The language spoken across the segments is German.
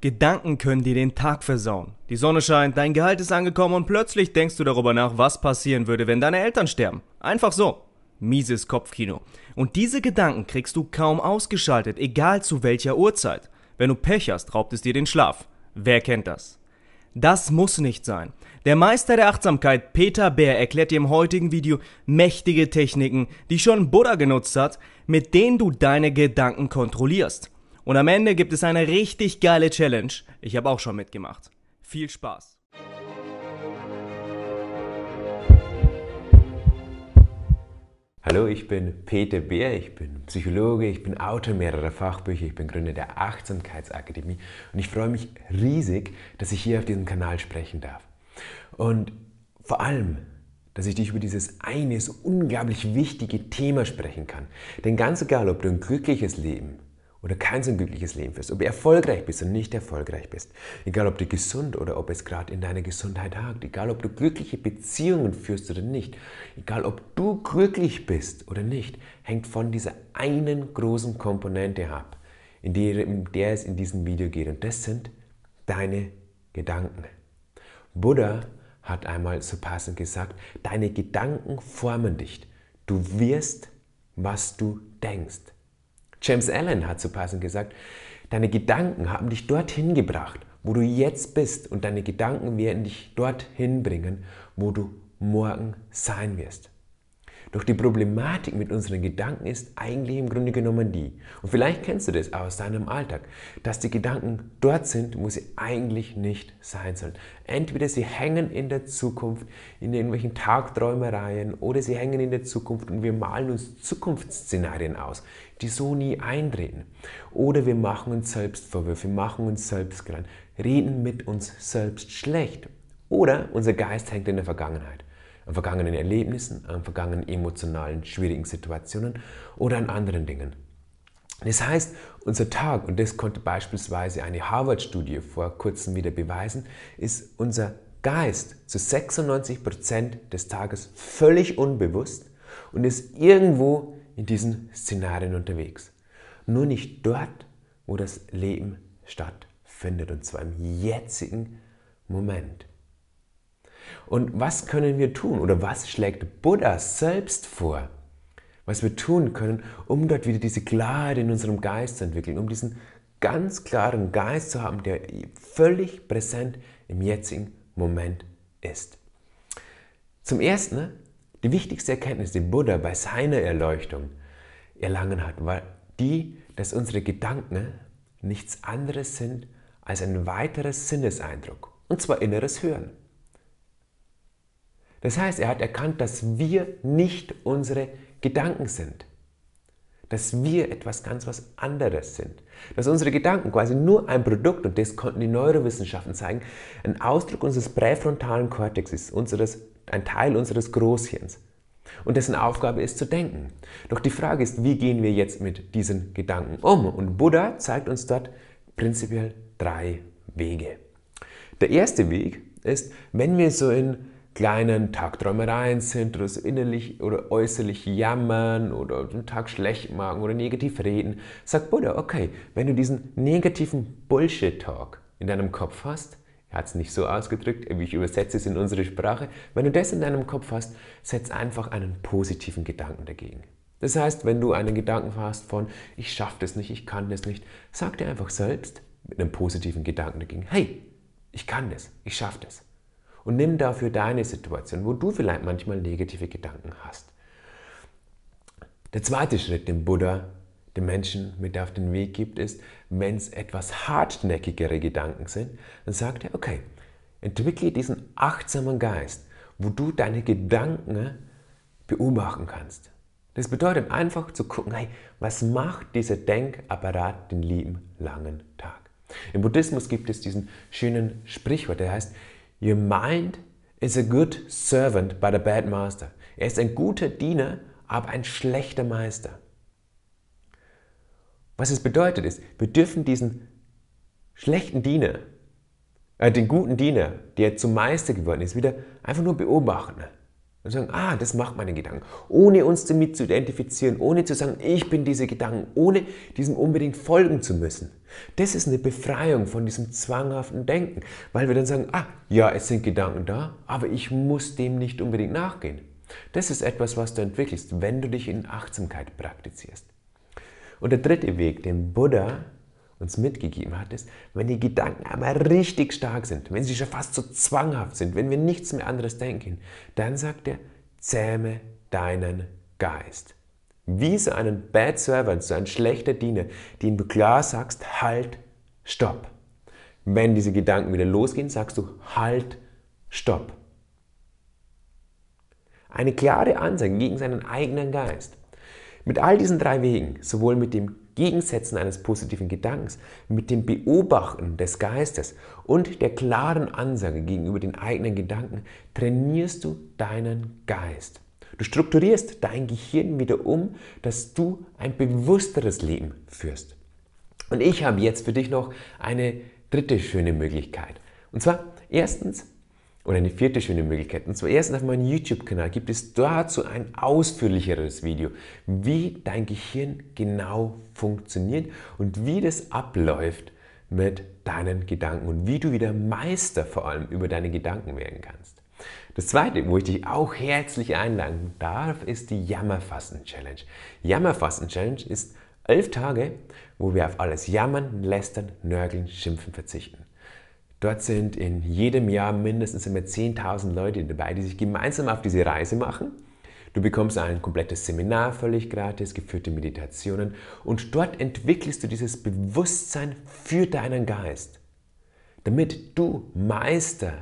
Gedanken können dir den Tag versauen. Die Sonne scheint, dein Gehalt ist angekommen und plötzlich denkst du darüber nach, was passieren würde, wenn deine Eltern sterben. Einfach so. Mieses Kopfkino. Und diese Gedanken kriegst du kaum ausgeschaltet, egal zu welcher Uhrzeit. Wenn du Pech hast, raubt es dir den Schlaf. Wer kennt das? Das muss nicht sein. Der Meister der Achtsamkeit Peter Bär erklärt dir im heutigen Video mächtige Techniken, die schon Buddha genutzt hat, mit denen du deine Gedanken kontrollierst. Und am Ende gibt es eine richtig geile Challenge. Ich habe auch schon mitgemacht. Viel Spaß! Hallo, ich bin Peter Bär, ich bin Psychologe, ich bin Autor mehrerer Fachbücher, ich bin Gründer der Achtsamkeitsakademie und ich freue mich riesig, dass ich hier auf diesem Kanal sprechen darf. Und vor allem, dass ich dich über dieses eine so unglaublich wichtige Thema sprechen kann. Denn ganz egal, ob du ein glückliches Leben oder kein so glückliches Leben führst, ob du erfolgreich bist oder nicht erfolgreich bist, egal ob du gesund oder ob es gerade in deiner Gesundheit hakt, egal ob du glückliche Beziehungen führst oder nicht, egal ob du glücklich bist oder nicht, hängt von dieser einen großen Komponente ab, in der, in der es in diesem Video geht. Und das sind deine Gedanken. Buddha hat einmal so passend gesagt, deine Gedanken formen dich. Du wirst, was du denkst. James Allen hat zu passend gesagt, deine Gedanken haben dich dorthin gebracht, wo du jetzt bist und deine Gedanken werden dich dorthin bringen, wo du morgen sein wirst. Doch die Problematik mit unseren Gedanken ist eigentlich im Grunde genommen die. Und vielleicht kennst du das aus deinem Alltag, dass die Gedanken dort sind, wo sie eigentlich nicht sein sollen. Entweder sie hängen in der Zukunft, in irgendwelchen Tagträumereien, oder sie hängen in der Zukunft und wir malen uns Zukunftsszenarien aus, die so nie eintreten. Oder wir machen uns selbst Vorwürfe, machen uns selbst klein, reden mit uns selbst schlecht. Oder unser Geist hängt in der Vergangenheit an vergangenen Erlebnissen, an vergangenen emotionalen, schwierigen Situationen oder an anderen Dingen. Das heißt, unser Tag, und das konnte beispielsweise eine Harvard-Studie vor kurzem wieder beweisen, ist unser Geist zu 96% Prozent des Tages völlig unbewusst und ist irgendwo in diesen Szenarien unterwegs. Nur nicht dort, wo das Leben stattfindet, und zwar im jetzigen Moment. Und was können wir tun oder was schlägt Buddha selbst vor? Was wir tun können, um dort wieder diese Klarheit in unserem Geist zu entwickeln, um diesen ganz klaren Geist zu haben, der völlig präsent im jetzigen Moment ist. Zum Ersten, ne, die wichtigste Erkenntnis, die Buddha bei seiner Erleuchtung erlangen hat, war die, dass unsere Gedanken ne, nichts anderes sind als ein weiterer Sinneseindruck, und zwar inneres Hören. Das heißt, er hat erkannt, dass wir nicht unsere Gedanken sind. Dass wir etwas ganz was anderes sind. Dass unsere Gedanken quasi nur ein Produkt, und das konnten die Neurowissenschaften zeigen, ein Ausdruck unseres präfrontalen Kortexes, unseres, ein Teil unseres Großhirns. Und dessen Aufgabe ist zu denken. Doch die Frage ist, wie gehen wir jetzt mit diesen Gedanken um? Und Buddha zeigt uns dort prinzipiell drei Wege. Der erste Weg ist, wenn wir so in kleinen Tagträumereien sind oder das innerlich oder äußerlich jammern oder den Tag schlecht machen oder negativ reden, sagt Buddha, okay, wenn du diesen negativen Bullshit-Talk in deinem Kopf hast, er hat es nicht so ausgedrückt, wie ich übersetze es in unsere Sprache, wenn du das in deinem Kopf hast, setz einfach einen positiven Gedanken dagegen. Das heißt, wenn du einen Gedanken hast von, ich schaffe das nicht, ich kann das nicht, sag dir einfach selbst mit einem positiven Gedanken dagegen, hey, ich kann das, ich schaffe das und nimm dafür deine Situation, wo du vielleicht manchmal negative Gedanken hast. Der zweite Schritt, den Buddha den Menschen mit auf den Weg gibt, ist, wenn es etwas hartnäckigere Gedanken sind, dann sagt er, okay, entwickle diesen achtsamen Geist, wo du deine Gedanken beobachten kannst. Das bedeutet einfach zu gucken, hey, was macht dieser Denkapparat den lieben langen Tag? Im Buddhismus gibt es diesen schönen Sprichwort, der heißt, Your mind is a good servant but a bad master. Er ist ein guter Diener, aber ein schlechter Meister. Was es bedeutet ist, wir dürfen diesen schlechten Diener, äh, den guten Diener, der zum Meister geworden ist, wieder einfach nur beobachten. Und sagen, ah, das macht meine Gedanken. Ohne uns damit zu identifizieren, ohne zu sagen, ich bin diese Gedanken, ohne diesem unbedingt folgen zu müssen. Das ist eine Befreiung von diesem zwanghaften Denken, weil wir dann sagen, ah, ja, es sind Gedanken da, aber ich muss dem nicht unbedingt nachgehen. Das ist etwas, was du entwickelst, wenn du dich in Achtsamkeit praktizierst. Und der dritte Weg, den Buddha uns mitgegeben hat, ist, wenn die Gedanken einmal richtig stark sind, wenn sie schon fast so zwanghaft sind, wenn wir nichts mehr anderes denken, dann sagt er, zähme deinen Geist. Wie so einen Bad Servant, so ein schlechter Diener, den du klar sagst, halt, stopp. Wenn diese Gedanken wieder losgehen, sagst du, halt, stopp. Eine klare Ansage gegen seinen eigenen Geist. Mit all diesen drei Wegen, sowohl mit dem Gegensätzen eines positiven Gedankens, mit dem Beobachten des Geistes und der klaren Ansage gegenüber den eigenen Gedanken trainierst du deinen Geist. Du strukturierst dein Gehirn wieder um, dass du ein bewussteres Leben führst. Und ich habe jetzt für dich noch eine dritte schöne Möglichkeit. Und zwar erstens und eine vierte schöne Möglichkeit, und zwar erstens auf meinem YouTube-Kanal gibt es dazu ein ausführlicheres Video, wie dein Gehirn genau funktioniert und wie das abläuft mit deinen Gedanken und wie du wieder Meister vor allem über deine Gedanken werden kannst. Das zweite, wo ich dich auch herzlich einladen darf, ist die jammerfassen challenge jammerfassen challenge ist elf Tage, wo wir auf alles jammern, lästern, nörgeln, schimpfen verzichten. Dort sind in jedem Jahr mindestens immer 10.000 Leute dabei, die sich gemeinsam auf diese Reise machen. Du bekommst ein komplettes Seminar völlig gratis, geführte Meditationen und dort entwickelst du dieses Bewusstsein für deinen Geist, damit du Meister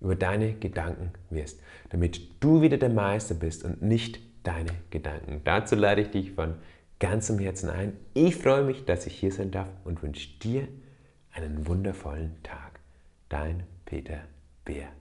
über deine Gedanken wirst, damit du wieder der Meister bist und nicht deine Gedanken. Dazu lade ich dich von ganzem Herzen ein. Ich freue mich, dass ich hier sein darf und wünsche dir einen wundervollen Tag dein Peter Bär.